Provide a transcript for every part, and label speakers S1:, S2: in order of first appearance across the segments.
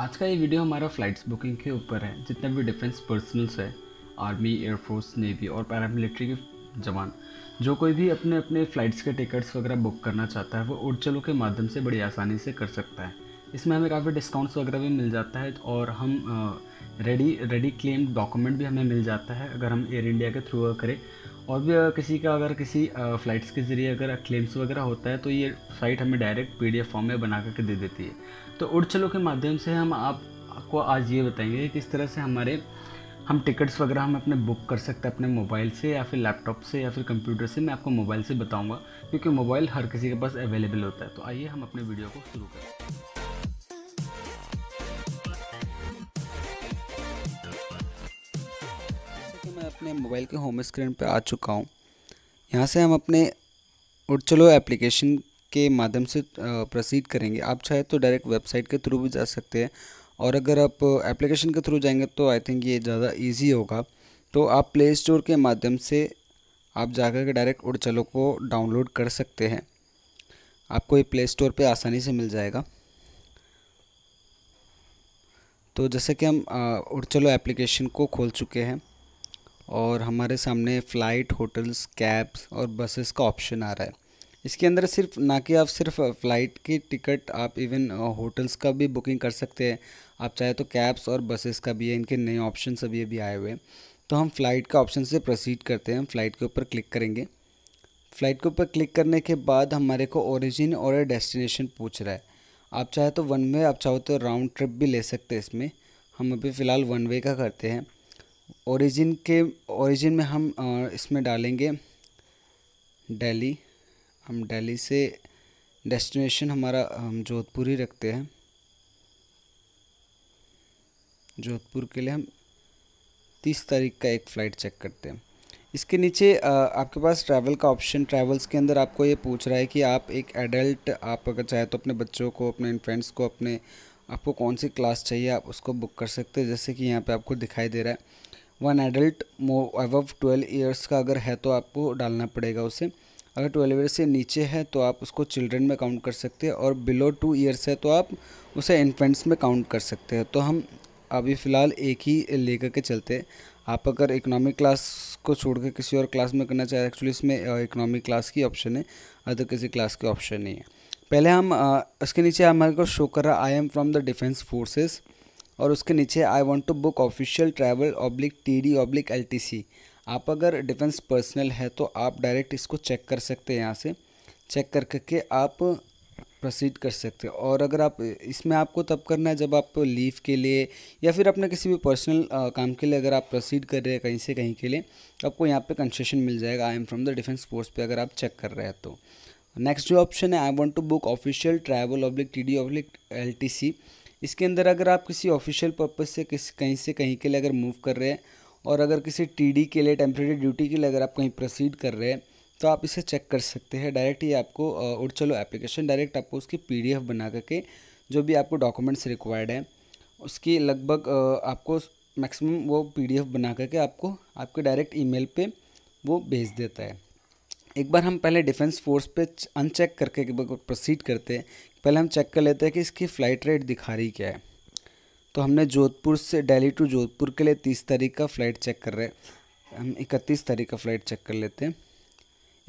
S1: आज का ये वीडियो हमारा फ़्लाइट्स बुकिंग के ऊपर है जितने भी डिफेंस पर्सनल्स है आर्मी एयरफोर्स नेवी और पैरामिलिट्री के जवान जो कोई भी अपने अपने फ़्लाइट्स के टिकट्स वगैरह बुक करना चाहता है वो उड़चलों के माध्यम से बड़ी आसानी से कर सकता है इसमें हमें काफ़ी डिस्काउंट्स वगैरह भी मिल जाता है और हम रेडी रेडी क्लेम डॉक्यूमेंट भी हमें मिल जाता है अगर हम एयर इंडिया के थ्रू करें और भी अगर किसी का अगर किसी फ़्लाइट्स के ज़रिए अगर क्लेम्स वगैरह होता है तो ये फ़्लाइट हमें डायरेक्ट पी फॉर्म में बना करके दे देती है तो उड़ चलो के माध्यम से हम आपको आज ये बताएंगे किस तरह से हमारे हम टिकट्स वगैरह हम अपने बुक कर सकते हैं अपने मोबाइल से या फिर लैपटॉप से या फिर कंप्यूटर से मैं आपको मोबाइल से बताऊंगा क्योंकि मोबाइल हर किसी के पास अवेलेबल होता है तो आइए हम अपने वीडियो को शुरू करें अपने मोबाइल के होम स्क्रीन पर आ चुका हूँ यहाँ से हम अपने उड़चलो एप्लीकेशन के माध्यम से प्रोसीड करेंगे आप चाहे तो डायरेक्ट वेबसाइट के थ्रू भी जा सकते हैं और अगर आप एप्लीकेशन के थ्रू जाएंगे तो आई थिंक ये ज़्यादा इजी होगा तो आप प्ले स्टोर के माध्यम से आप जाकर के डायरेक्ट उड़चलो को डाउनलोड कर सकते हैं आपको ये प्ले स्टोर पर आसानी से मिल जाएगा तो जैसे कि हम उड़चलो एप्लीकेशन को खोल चुके हैं और हमारे सामने फ़्लाइट होटल्स कैब्स और बसेस का ऑप्शन आ रहा है इसके अंदर सिर्फ ना कि आप सिर्फ फ़्लाइट की टिकट आप इवन होटल्स का भी बुकिंग कर सकते हैं आप चाहे तो कैब्स और बसेस का भी है इनके नए ऑप्शन अभी अभी आए हुए हैं तो हम फ़्लाइट का ऑप्शन से प्रोसीड करते हैं हम फ़्लाइट के ऊपर क्लिक करेंगे फ़्लाइट के ऊपर क्लिक करने के बाद हमारे को ओरिजिन और डेस्टिनेशन पूछ रहा है आप चाहे तो वन वे आप चाहो तो राउंड ट्रिप भी ले सकते हैं इसमें हम अभी फ़िलहाल वन वे का करते हैं ओरिजिन के ओरिजिन में हम इसमें डालेंगे दिल्ली हम दिल्ली से डेस्टिनेशन हमारा हम जोधपुर ही रखते हैं जोधपुर के लिए हम तीस तारीख का एक फ़्लाइट चेक करते हैं इसके नीचे आपके पास ट्रैवल का ऑप्शन ट्रैवल्स के अंदर आपको ये पूछ रहा है कि आप एक एडल्ट आप अगर चाहे तो अपने बच्चों को अपने फ्रेंड्स को अपने आपको कौन सी क्लास चाहिए आप उसको बुक कर सकते हैं जैसे कि यहाँ पे आपको दिखाई दे रहा है वन एडल्ट मो अबव ट्वेल्व ईयर्स का अगर है तो आपको डालना पड़ेगा उसे अगर ट्वेल्व ईयर्स से नीचे है तो आप उसको चिल्ड्रन में काउंट कर सकते हैं और बिलो टू ईयर्स है तो आप उसे इन्फेंट्स में काउंट कर सकते हैं तो हम अभी फ़िलहाल एक ही लेकर के चलते आप अगर इकोनॉमिक क्लास को छोड़ कर किसी और क्लास में करना चाह एक्चुअली इसमें इकोनॉमिक क्लास की ऑप्शन है अदर किसी क्लास की ऑप्शन नहीं है पहले हम इसके नीचे हमारे को शो कर रहा I am from the defence forces और उसके नीचे I want to book official travel oblique T D oblique L T C आप अगर डिफेंस पर्सनल है तो आप डायरेक्ट इसको चेक कर सकते हैं यहाँ से चेक कर करके आप प्रोसीड कर सकते हैं और अगर आप इसमें आपको तब करना है जब आप लीव के लिए या फिर अपने किसी भी पर्सनल काम के लिए अगर आप प्रोसीड कर रहे हैं कहीं से कहीं के लिए तो आपको यहाँ पे कंसेशन मिल जाएगा I am from the defence force पे अगर आप चेक कर रहे हैं तो नेक्स्ट जो ऑप्शन है I want to book official travel oblique T D oblique L T C इसके अंदर अगर आप किसी ऑफिशियल पर्पज़ से किस कहीं से कहीं के लिए अगर मूव कर रहे हैं और अगर किसी टीडी के लिए टेम्प्रेरी ड्यूटी के लिए अगर आप कहीं प्रोसीड कर रहे हैं तो आप इसे चेक कर सकते हैं डायरेक्ट ही आपको उड़ चलो एप्लीकेशन डायरेक्ट आपको उसकी पी बना करके जो भी आपको डॉक्यूमेंट्स रिक्वायर्ड है उसकी लगभग आपको मैक्सिमम वो पीडीएफ बना करके आपको आपके डायरेक्ट ईमेल पे वो भेज देता है एक बार हम पहले डिफेंस फोर्स पे अनचेक करके एक बार प्रोसीड करते हैं पहले हम चेक कर लेते हैं कि इसकी फ़्लाइट रेट दिखा रही क्या है तो हमने जोधपुर से दिल्ली टू जोधपुर के लिए तीस तारीख का फ़्लाइट चेक कर रहे हम इकतीस तारीख का फ़्लाइट चेक कर लेते हैं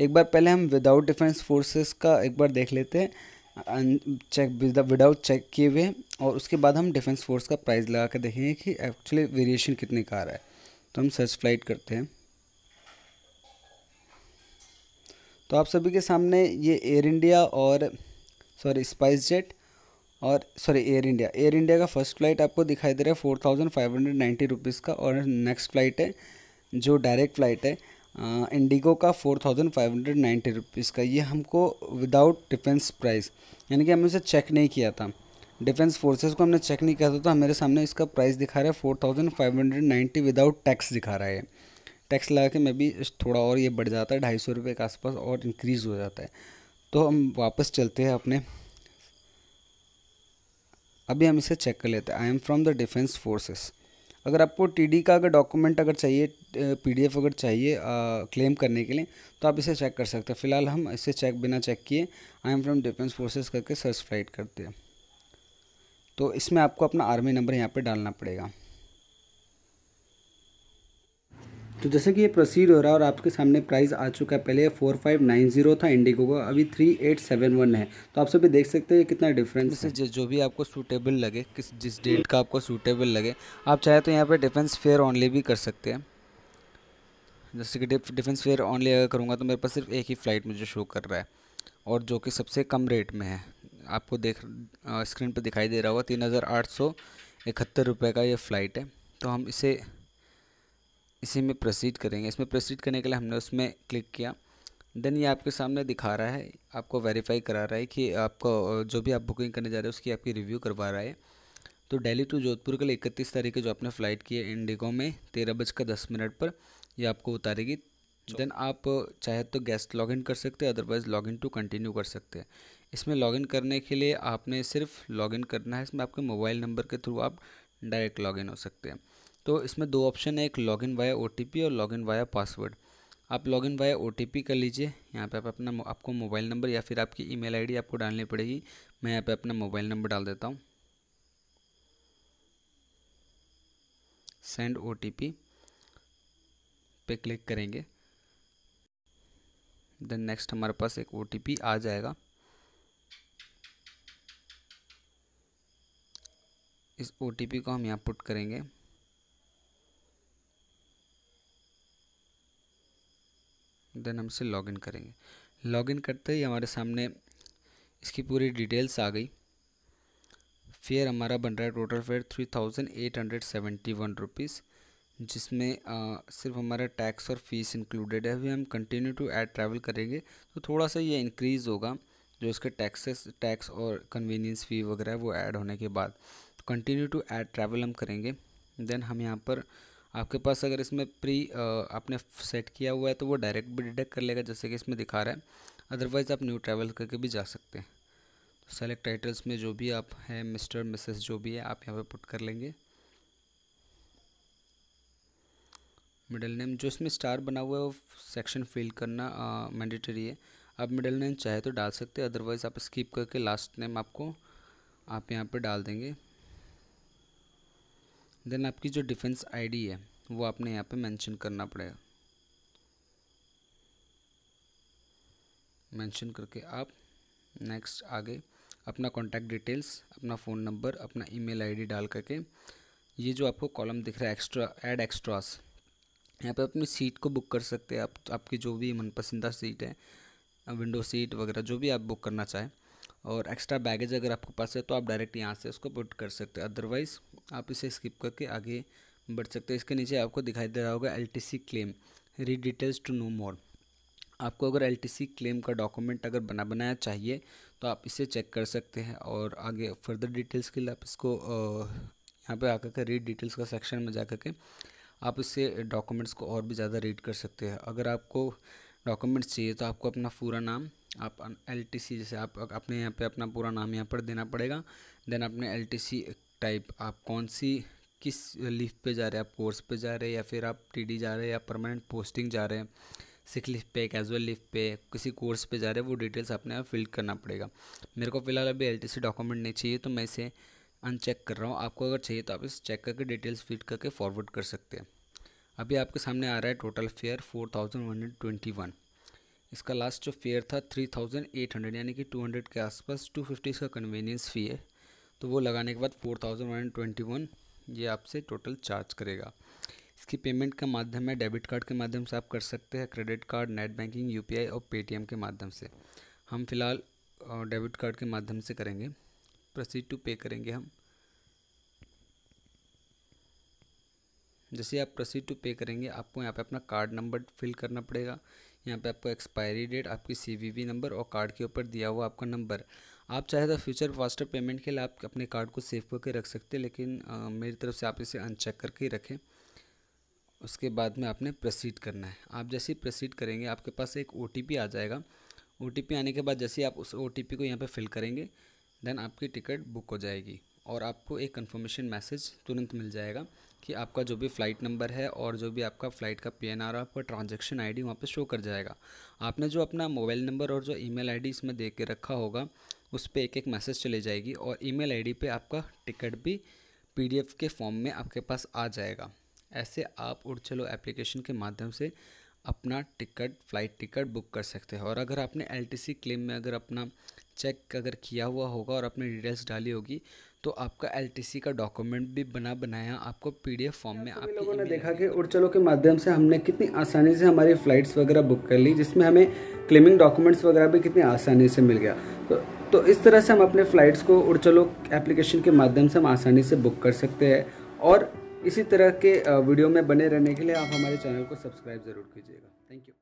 S1: एक बार पहले हम विदाउट डिफेंस फोर्सेस का एक बार देख लेते हैं चेक विदाउट चेक किए हुए और उसके बाद हम डिफेंस फोर्स का प्राइस लगा कर देखेंगे कि एक्चुअली वेरिएशन कितने का आ रहा है तो हम सर्च फ्लाइट करते हैं तो आप सभी के सामने ये एयर इंडिया और सॉरी स्पाइस जेट और sorry Air India Air India का फर्स्ट फ्लाइट आपको दिखाई दे रहा है four thousand five hundred ninety rupees का और नेक्स्ट फ्लाइट है जो डायरेक्ट फ्लाइट है इंडिगो का four thousand five hundred ninety rupees का ये हमको विदाउट डिफेंस प्राइस यानी कि हमने उसे चेक नहीं किया था डिफेंस फोर्सेज को हमने चेक नहीं किया था तो हमारे सामने इसका प्राइस दिखा रहा है four thousand five hundred ninety without tax दिखा रहा है टैक्स लगा के मे भी थोड़ा और ये बढ़ जाता है ढाई सौ रुपये के आसपास और इंक्रीज़ हो जाता है तो हम वापस चलते हैं अपने अभी हम इसे चेक कर लेते हैं I am from the defence forces अगर आपको टीडी का अगर डॉक्यूमेंट अगर चाहिए पीडीएफ अगर चाहिए क्लेम करने के लिए तो आप इसे चेक कर सकते हैं फिलहाल हम इसे चेक बिना चेक किए I am from defence forces करके सर्च फ्लाइट करते हैं तो इसमें आपको अपना आर्मी नंबर यहाँ पर डालना पड़ेगा तो जैसे कि ये प्रोसीड हो रहा है और आपके सामने प्राइस आ चुका है पहले फोर फाइव नाइन जीरो था इंडिगो का अभी थ्री एट सेवन वन है तो आप सभी देख सकते हैं कितना डिफरेंस है जो भी आपको सूटेबल लगे किस जिस डेट का आपको सूटेबल लगे आप चाहे तो यहाँ पर डिफेंस फेयर ऑनली भी कर सकते हैं जैसे कि डिफेंस फेयर ऑनली अगर करूँगा तो मेरे पास सिर्फ एक ही फ़्लाइट मुझे शो कर रहा है और जो कि सबसे कम रेट में है आपको देख स्क्रीन पर दिखाई दे रहा होगा तीन हज़ार आठ सौ इकहत्तर रुपये का ये फ़्लाइट है तो हम इसे इसी में प्रोसीड करेंगे इसमें प्रोसीड करने के लिए हमने उसमें क्लिक किया देन ये आपके सामने दिखा रहा है आपको वेरीफाई करा रहा है कि आपको जो भी आप बुकिंग करने जा रहे हो उसकी आपकी रिव्यू करवा रहा है तो डेली टू जोधपुर के लिए इकतीस तारीख को जो आपने फ़्लाइट की है इंडिगो में तेरह बज दस मिनट पर ये आपको उतारेगी देन आप चाहे तो गेस्ट लॉग कर सकते हैं अदरवाइज़ लॉगिन टू कंटिन्यू कर सकते हैं इसमें लॉगिन करने के लिए आपने सिर्फ लॉगिन करना है इसमें आपके मोबाइल नंबर के थ्रू आप डायरेक्ट लॉगिन हो सकते हैं तो इसमें दो ऑप्शन है एक लॉग इन वाया ओ और लॉग इन वाया पासवर्ड आप लॉग इन वाया ओ कर लीजिए यहाँ पे आप अपना आपको मोबाइल नंबर या फिर आपकी ईमेल आईडी आपको डालनी पड़ेगी मैं यहाँ पे अपना मोबाइल नंबर डाल देता हूँ सेंड ओ पे क्लिक करेंगे देन नेक्स्ट हमारे पास एक ओ आ जाएगा इस ओ को हम यहाँ पुट करेंगे देन हम इसे लॉगिन करेंगे लॉगिन करते ही हमारे सामने इसकी पूरी डिटेल्स आ गई फेयर हमारा बन रहा है total fare three thousand eight hundred seventy one rupees जिसमें आ, सिर्फ हमारा टैक्स और फीस इंक्लूडेड है अभी हम कंटिन्यू टू ऐड ट्रैवल करेंगे तो थोड़ा सा ये इंक्रीज़ होगा जो उसके टैक्सेस टैक्स और कन्वीनियंस फ़ी वगैरह वो ऐड होने के बाद कंटिन्यू टू ऐड ट्रैवल हम करेंगे देन हम यहाँ पर आपके पास अगर इसमें प्री आपने सेट किया हुआ है तो वो डायरेक्ट भी डिटेक्ट कर लेगा जैसे कि इसमें दिखा रहा है अदरवाइज़ आप न्यू ट्रैवल करके भी जा सकते हैं तो सेलेक्ट टाइटल्स में जो भी आप हैं मिस्टर मिसेस जो भी है आप यहाँ पर पुट कर लेंगे मिडल नेम जो इसमें स्टार बना हुआ है वो सेक्शन फिल करना मैंडेटरी है आप मिडल नेम चाहे तो डाल सकते हैं अदरवाइज़ आप स्किप करके लास्ट नेम आपको आप यहाँ पर डाल देंगे देन आपकी जो डिफेंस आईडी है वो आपने यहाँ पे मेंशन करना पड़ेगा मेंशन करके आप नेक्स्ट आगे अपना कॉन्टैक्ट डिटेल्स अपना फ़ोन नंबर अपना ईमेल आईडी डाल करके ये जो आपको कॉलम दिख रहा है एक्स्ट्रा ऐड एक्स्ट्रास यहाँ पे अपनी सीट को बुक कर सकते हैं आप आपकी जो भी मनपसंदा सीट है विंडो सीट वगैरह जो भी आप बुक करना चाहें और एक्स्ट्रा बैगेज अगर आपके पास है तो आप डायरेक्ट यहाँ से उसको पुट कर सकते हैं अदरवाइज़ आप इसे स्किप करके आगे बढ़ सकते हैं इसके नीचे आपको दिखाई दे रहा होगा L claim read details to know more आपको अगर एल क्लेम का डॉक्यूमेंट अगर बना बनाया चाहिए तो आप इसे चेक कर सकते हैं और आगे फर्दर डिटेल्स के लिए आप इसको यहाँ पे आकर के रीड डिटेल्स का सेक्शन में जा कर के आप इससे डॉक्यूमेंट्स को और भी ज़्यादा रीड कर सकते हैं अगर आपको डॉक्यूमेंट्स चाहिए तो आपको अपना पूरा नाम आप एल टी सी जैसे आप अपने यहाँ पे अपना पूरा नाम यहाँ पर देना पड़ेगा देन अपने एल टी सी टाइप आप कौन सी किस लीफ पे जा रहे हैं आप कोर्स पे जा रहे हैं या फिर आप टी डी जा रहे हैं या परमानेंट पोस्टिंग जा रहे हैं सिक लिफ्ट पे कैजुअल लिफ्ट पे किसी कोर्स पे जा रहे हैं वो डिटेल्स आपने आप फिल करना पड़ेगा मेरे को फ़िलहाल अभी एल डॉक्यूमेंट नहीं चाहिए तो मैं इसे अनचेक कर रहा हूँ आपको अगर चाहिए तो आप इस चेक करके डिटेल्स फिट करके फॉरवर्ड कर सकते हैं अभी आपके सामने आ रहा है total fare four thousand one hundred twenty one इसका लास्ट जो फेयर था थ्री थाउजेंड एट हंड्रेड यानी कि टू हंड्रेड के आसपास टू फिफ्टी इसका कन्वीनियंस फ़ी है तो वो लगाने के बाद four thousand one hundred twenty one ये आपसे टोटल चार्ज करेगा इसकी पेमेंट का माध्यम है डेबिट कार्ड के माध्यम से आप कर सकते हैं क्रेडिट कार्ड नेट बैंकिंग यू और एम के माध्यम से हम फिलहाल डेबिट कार्ड के माध्यम से करेंगे प्रोसीड टू पे करेंगे हम जैसे आप प्रोसीड टू पे करेंगे आपको यहाँ पे अपना कार्ड नंबर फिल करना पड़ेगा यहाँ पे आपको एक्सपायरी डेट आपकी सीवीवी नंबर और कार्ड के ऊपर दिया हुआ आपका नंबर आप चाहे तो फ्यूचर फास्टर पेमेंट के लिए आप अपने कार्ड को सेव करके रख सकते हैं लेकिन आ, मेरी तरफ से आप इसे अनचेक करके रखें उसके बाद में आपने प्रोसीड करना है आप जैसे ही प्रोसीड करेंगे आपके पास एक ओ आ जाएगा ओ आने के बाद जैसे ही आप उस ओ को यहाँ पर फिल करेंगे देन आपकी टिकट बुक हो जाएगी और आपको एक कन्फर्मेशन मैसेज तुरंत मिल जाएगा कि आपका जो भी फ़्लाइट नंबर है और जो भी आपका फ़्लाइट का पी एन आर आपका ट्रांजेक्शन आई डी वहाँ पर शो कर जाएगा आपने जो अपना मोबाइल नंबर और जो ई मेल आई डी इसमें दे के रखा होगा उस पर एक एक मैसेज चली जाएगी और ई मेल आई डी पर आपका टिकट भी पी डी एफ़ के फॉर्म में आपके पास आ जाएगा ऐसे आप उड़ चलो एप्लीकेशन के माध्यम से अपना टिकट फ़्लाइट टिकट बुक कर सकते हैं और अगर आपने एलटीसी क्लेम में अगर अपना चेक अगर किया हुआ होगा और अपनी डिटेल्स डाली होगी तो आपका एल का डॉक्यूमेंट भी बना बनाया आपको पीडीएफ फॉर्म में आप लोगों ने देखा कि उड़ चलो के माध्यम से हमने कितनी आसानी से हमारी फ़्लाइट्स वगैरह बुक कर ली जिसमें हमें क्लेमिंग डॉक्यूमेंट्स वगैरह भी कितनी आसानी से मिल गया तो तो इस तरह से हम अपने फ़्लाइट्स को उड़ चलो एप्लीकेशन के माध्यम से हम आसानी से बुक कर सकते हैं और इसी तरह के वीडियो में बने रहने के लिए आप हमारे चैनल को सब्सक्राइब ज़रूर कीजिएगा थैंक यू